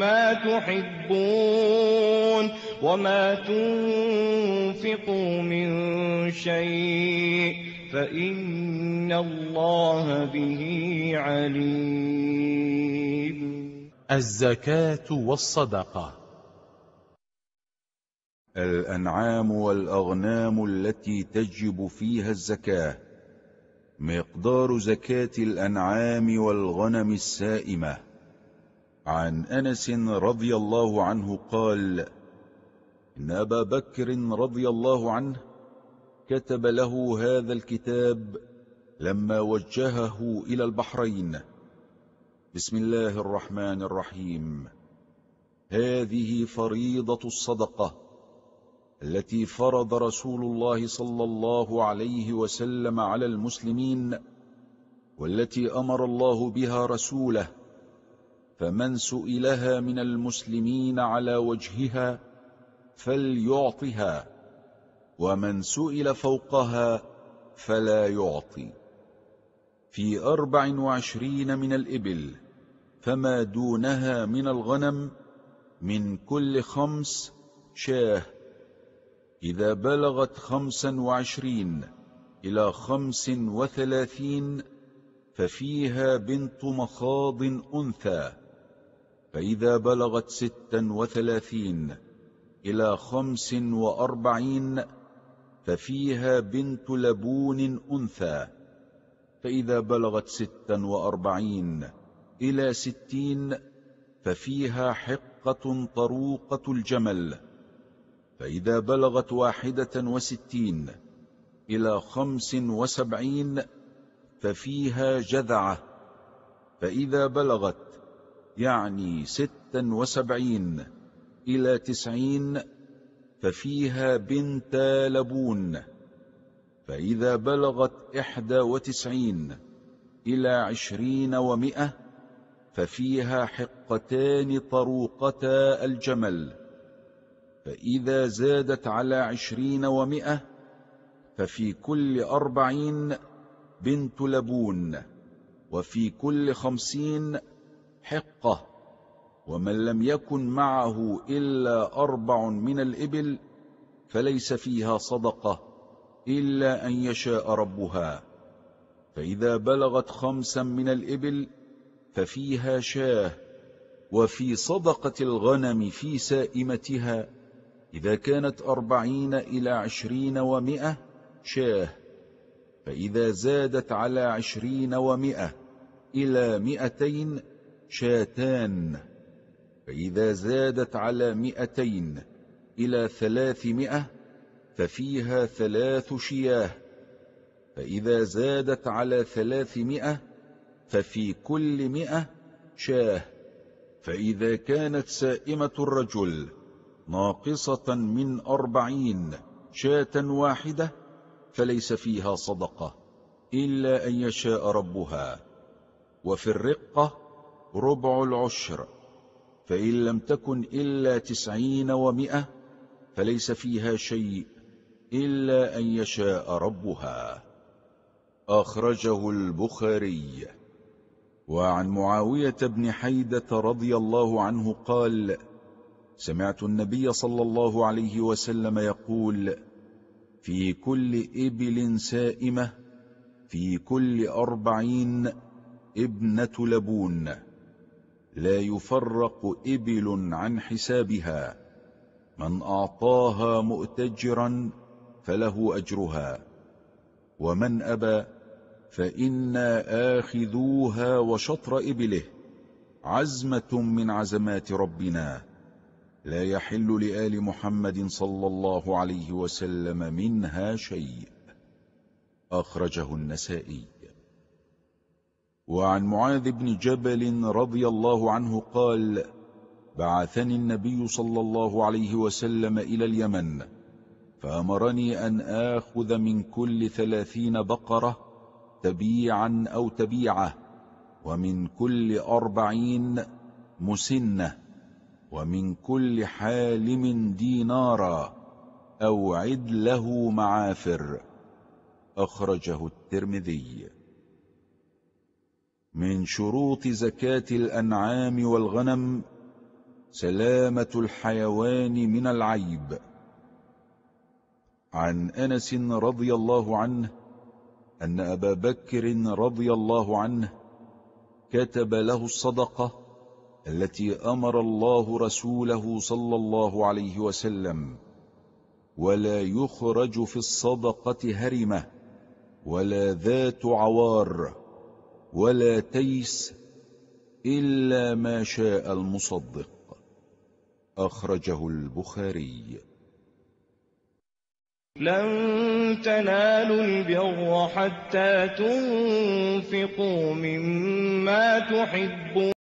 ما تحبون وما تنفقوا من شيء فإن الله به عليم الزكاة والصدقة الأنعام والأغنام التي تجب فيها الزكاة مقدار زكاة الأنعام والغنم السائمة عن أنس رضي الله عنه قال إن أبا بكر رضي الله عنه كتب له هذا الكتاب لما وجهه إلى البحرين بسم الله الرحمن الرحيم هذه فريضة الصدقة التي فرض رسول الله صلى الله عليه وسلم على المسلمين والتي أمر الله بها رسوله فمن سئلها من المسلمين على وجهها فليعطها ومن سئل فوقها فلا يعطي في أربع وعشرين من الإبل فما دونها من الغنم من كل خمس شاه إذا بلغت خمسا وعشرين إلى خمس وثلاثين ففيها بنت مخاض أنثى فإذا بلغت ستا وثلاثين إلى خمس وأربعين ففيها بنت لبون أنثى فإذا بلغت ستا وأربعين إلى ستين ففيها حقة طروقة الجمل فإذا بلغت واحدة وستين إلى خمس وسبعين ففيها جذعة فإذا بلغت يعني ستا وسبعين إلى تسعين ففيها بنت لبون فإذا بلغت إحدى وتسعين إلى عشرين ومئة ففيها حقتان طروقتا الجمل فإذا زادت على عشرين ومئة ففي كل أربعين بنت لبون وفي كل خمسين حقة ومن لم يكن معه إلا أربع من الإبل فليس فيها صدقة إلا أن يشاء ربها فإذا بلغت خمسا من الإبل ففيها شاه وفي صدقة الغنم في سائمتها إذا كانت أربعين إلى عشرين ومئة شاه فإذا زادت على عشرين ومئة إلى مئتين شاتان فإذا زادت على مئتين إلى ثلاثمائة ففيها ثلاث شياه فإذا زادت على ثلاثمائة ففي كل مئة شاه فإذا كانت سائمة الرجل ناقصة من أربعين شاة واحدة فليس فيها صدقة إلا أن يشاء ربها وفي الرقة ربع العشر فإن لم تكن إلا تسعين ومئة فليس فيها شيء إلا أن يشاء ربها أخرجه البخاري وعن معاوية بن حيدة رضي الله عنه قال سمعت النبي صلى الله عليه وسلم يقول في كل إبل سائمة في كل أربعين ابنة لبون لا يفرق إبل عن حسابها من أعطاها مؤتجرا فله أجرها ومن أبى فإنا آخذوها وشطر إبله عزمة من عزمات ربنا لا يحل لآل محمد صلى الله عليه وسلم منها شيء أخرجه النسائي وعن معاذ بن جبل رضي الله عنه قال بعثني النبي صلى الله عليه وسلم إلى اليمن فأمرني أن آخذ من كل ثلاثين بقرة تبيعا أو تبيعة ومن كل أربعين مسنة ومن كل حالم دينارا أو له معافر أخرجه الترمذي من شروط زكاة الأنعام والغنم سلامة الحيوان من العيب عن أنس رضي الله عنه أن أبا بكر رضي الله عنه كتب له الصدقة التي أمر الله رسوله صلى الله عليه وسلم ولا يخرج في الصدقة هرمة ولا ذات عوار ولا تيس إلا ما شاء المصدق أخرجه البخاري لن تنالوا البر حتى تنفقوا مما تحبون